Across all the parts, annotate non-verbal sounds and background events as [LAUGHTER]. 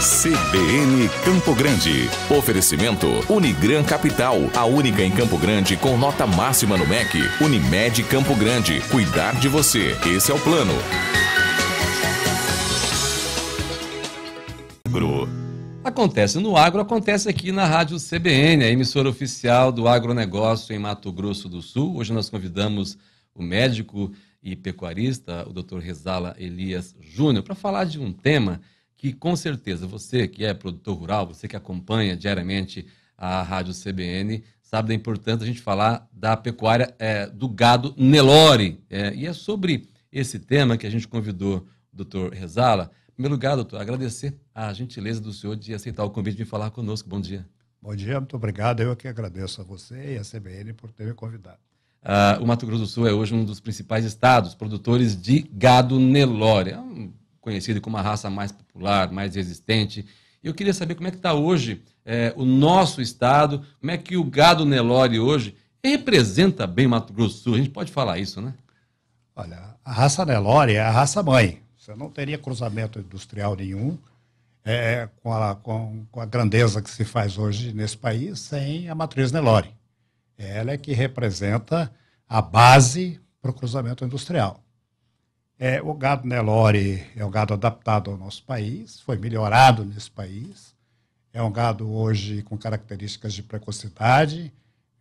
CBN Campo Grande. Oferecimento Unigran Capital, a única em Campo Grande com nota máxima no MEC. Unimed Campo Grande, cuidar de você. Esse é o plano. Acontece no agro, acontece aqui na Rádio CBN, a emissora oficial do agronegócio em Mato Grosso do Sul. Hoje nós convidamos o médico e pecuarista, o Dr. Rezala Elias Júnior, para falar de um tema que com certeza você que é produtor rural, você que acompanha diariamente a Rádio CBN, sabe da importância a gente falar da pecuária é, do gado Nelore. É, e é sobre esse tema que a gente convidou o doutor Rezala. Em primeiro lugar, doutor, agradecer a gentileza do senhor de aceitar o convite de falar conosco. Bom dia. Bom dia, muito obrigado. Eu que agradeço a você e a CBN por ter me convidado. Ah, o Mato Grosso do Sul é hoje um dos principais estados produtores de gado Nelore. É um conhecido como a raça mais popular, mais resistente. Eu queria saber como é que está hoje é, o nosso estado, como é que o gado Nelore hoje representa bem Mato Grosso do Sul. A gente pode falar isso, né? Olha, a raça Nelore é a raça mãe. Você não teria cruzamento industrial nenhum é, com, a, com, com a grandeza que se faz hoje nesse país sem a matriz Nelore. Ela é que representa a base para o cruzamento industrial. É, o gado Nelore é um gado adaptado ao nosso país, foi melhorado nesse país. É um gado hoje com características de precocidade,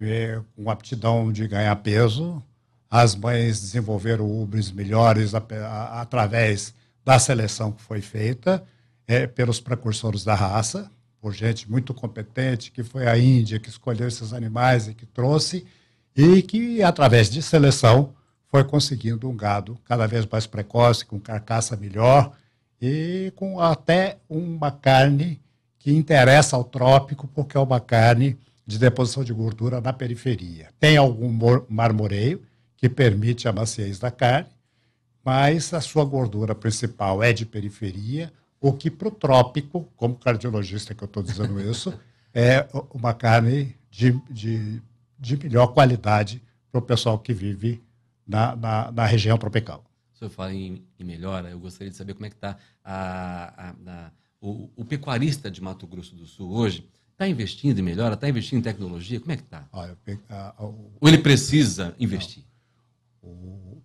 é, com aptidão de ganhar peso. As mães desenvolveram ubres melhores a, a, através da seleção que foi feita é, pelos precursores da raça, por gente muito competente, que foi a Índia que escolheu esses animais e que trouxe, e que, através de seleção, foi conseguindo um gado cada vez mais precoce, com carcaça melhor e com até uma carne que interessa ao trópico, porque é uma carne de deposição de gordura na periferia. Tem algum marmoreio que permite a maciez da carne, mas a sua gordura principal é de periferia, o que para o trópico, como cardiologista que eu estou dizendo [LAUGHS] isso, é uma carne de, de, de melhor qualidade para o pessoal que vive da, da, da região tropical. Se eu falo em, em, melhora, eu gostaria de saber como é que está o, o pecuarista de Mato Grosso do Sul hoje, Está investindo em melhora? Está investindo em tecnologia? Como é que está? Ou ele precisa investir? o,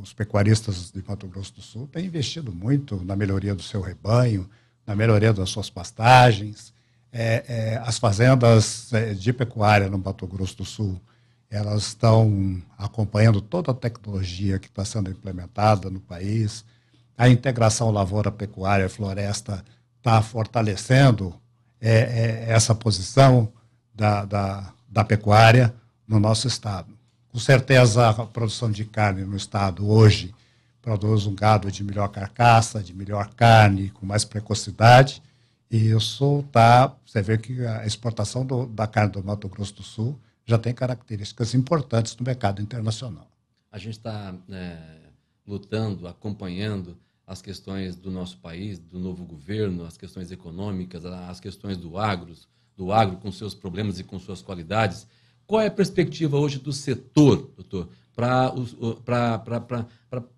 os pecuaristas de Mato Grosso do Sul têm investido muito na melhoria do seu rebanho, na melhoria das suas pastagens. É, é, as fazendas é, de pecuária no Mato Grosso do Sul elas estão acompanhando toda a tecnologia que está sendo implementada no país. A integração lavoura-pecuária-floresta está fortalecendo é, é, essa posição da, da, da pecuária no nosso estado. Com certeza, a produção de carne no estado hoje produz um gado de melhor carcaça, de melhor carne, com mais precocidade. E isso está. Você vê que a exportação do, da carne do Mato Grosso do Sul já tem características importantes no mercado internacional. A gente está é, lutando, acompanhando as questões do nosso país, do novo governo, as questões econômicas, as questões do agro, do agro com seus problemas e com suas qualidades. Qual é a perspectiva hoje do setor, doutor, para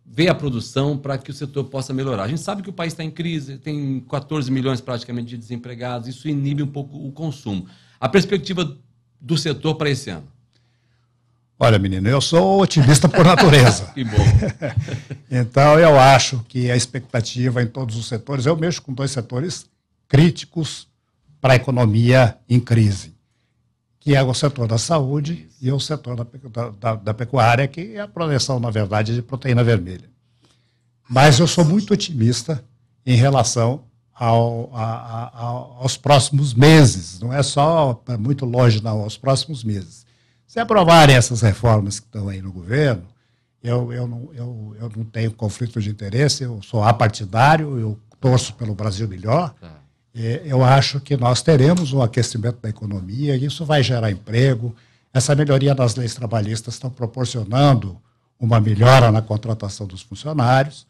ver a produção, para que o setor possa melhorar? A gente sabe que o país está em crise, tem 14 milhões praticamente de desempregados, isso inibe um pouco o consumo. A perspectiva do setor para esse ano? Olha, menino, eu sou otimista por natureza. [LAUGHS] que bom. [LAUGHS] então, eu acho que a expectativa em todos os setores, eu mexo com dois setores críticos para a economia em crise, que é o setor da saúde e o setor da, da, da, pecuária, que é a produção, na verdade, de proteína vermelha. Mas eu sou muito otimista em relação ao, a, a, aos próximos meses, não é só para muito longe, não, aos próximos meses. Se aprovarem essas reformas que estão aí no governo, eu, eu, não, eu, eu não tenho conflito de interesse, eu sou apartidário, eu torço pelo Brasil melhor. Tá. É, eu acho que nós teremos um aquecimento da economia, isso vai gerar emprego. Essa melhoria das leis trabalhistas está proporcionando uma melhora na contratação dos funcionários.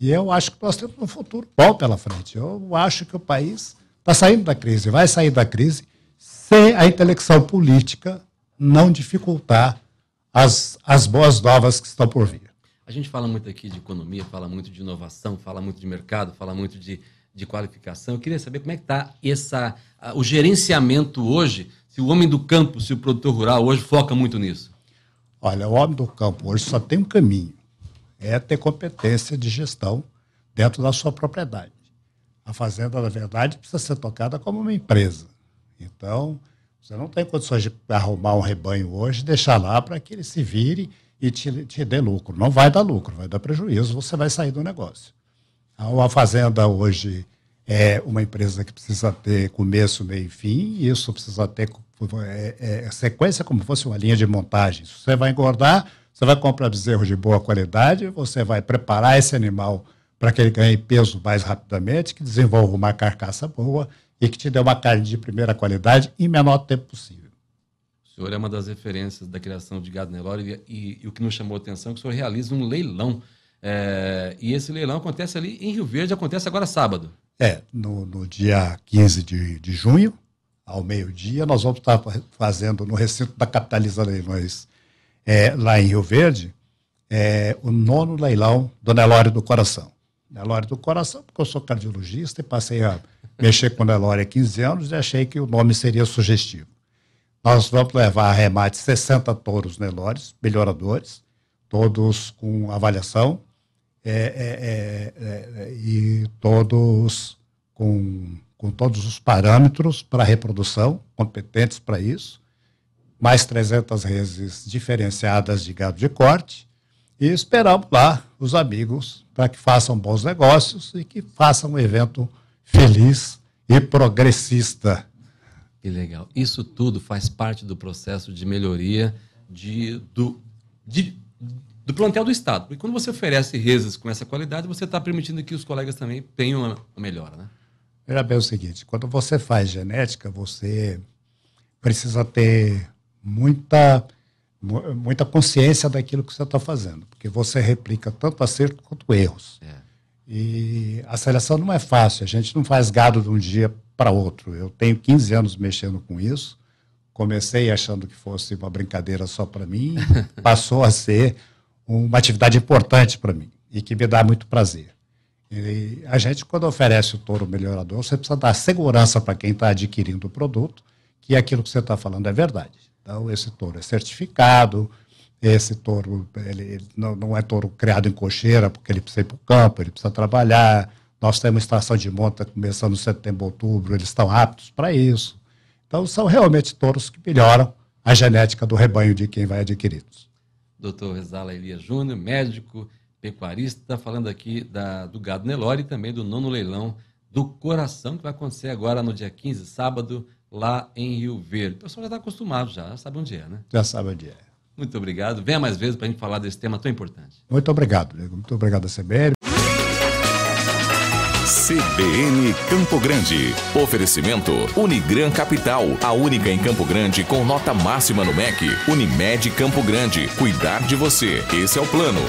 E eu acho que nós temos um futuro bom pela frente. Eu acho que o país está saindo da crise, vai sair da crise, se a intelecção política não dificultar as, as boas novas que estão por vir. A gente fala muito aqui de economia, fala muito de inovação, fala muito de mercado, fala muito de, de qualificação. Eu queria saber como é que está essa, o gerenciamento hoje, se o homem do campo, se o produtor rural hoje foca muito nisso. Olha, o homem do campo hoje só tem um caminho é ter competência de gestão dentro da sua propriedade. A fazenda, na verdade, precisa ser tocada como uma empresa. Então, você não tem condições de arrumar um rebanho hoje, deixar lá para que ele se vire e te, te dê lucro. Não vai dar lucro, vai dar prejuízo, você vai sair do negócio. Então, a fazenda hoje é uma empresa que precisa ter começo, meio e fim, e isso precisa ter é, é, é sequência como fosse uma linha de montagem. Se você vai engordar, você vai comprar bezerro de boa qualidade, você vai preparar esse animal para que ele ganhe peso mais rapidamente, que desenvolva uma carcaça boa e que te dê uma carne de primeira qualidade em menor tempo possível. O senhor é uma das referências da criação de gado Nelore e, e, e o que nos chamou a atenção é que o senhor realiza um leilão. É, e esse leilão acontece ali em Rio Verde, acontece agora sábado. É, no, no dia 15 de, de junho, ao meio-dia, nós vamos estar fazendo no recinto da Capitaliza Leilões é, lá em Rio Verde, é, o nono leilão do Nelório do Coração. Nelório do Coração, porque eu sou cardiologista e passei a mexer com o Nelório há 15 anos e achei que o nome seria sugestivo. Nós vamos levar a remate 60 touros Nelores, melhoradores, todos com avaliação é é, é, é, é, e todos com, com todos os parâmetros para reprodução, competentes para isso mais 300 reses diferenciadas de gado de corte e esperamos lá os amigos para que façam bons negócios e que façam um evento feliz e progressista. Que legal. Isso tudo faz parte do processo de melhoria de, do, de, do plantel do Estado. Porque quando você oferece reses com essa qualidade, você está permitindo que os colegas também tenham uma melhora, né? Veja bem é o seguinte, quando você faz genética, você precisa ter muita, muita consciência daquilo que você está fazendo, porque você replica tanto acerto quanto erros. É. E a seleção não é fácil, a gente não faz gado de um dia para outro. Eu tenho 15 anos mexendo com isso, comecei achando que fosse uma brincadeira só para mim, [LAUGHS] passou a ser uma atividade importante para mim e que me dá muito prazer. E a gente, quando oferece o touro melhorador, você precisa dar segurança para quem está adquirindo o produto que aquilo que você está falando é verdade. Então, esse touro é certificado, esse touro ele, ele não, não, é touro criado em cocheira, porque ele precisa ir para o campo, ele precisa trabalhar. Nós temos estação de monta começando em setembro, outubro, eles estão aptos para isso. Então, são realmente touros que melhoram a genética do rebanho de quem vai adquiridos. Doutor Rezala Elias Júnior, médico, pecuarista, está falando aqui da, do gado Nelore e também do nono leilão do coração, que vai acontecer agora no dia 15, sábado, lá em Rio Verde. O pessoal já está acostumado, já, sabe onde é, né? Já sabe onde é. Muito obrigado. Venha mais vezes para a gente falar desse tema tão importante. Muito obrigado, Diego. Muito obrigado a CBN. CBN Campo Grande. Oferecimento Unigran Capital, a única em Campo Grande com nota máxima no MEC. Unimed Campo Grande. Cuidar de você. Esse é o plano.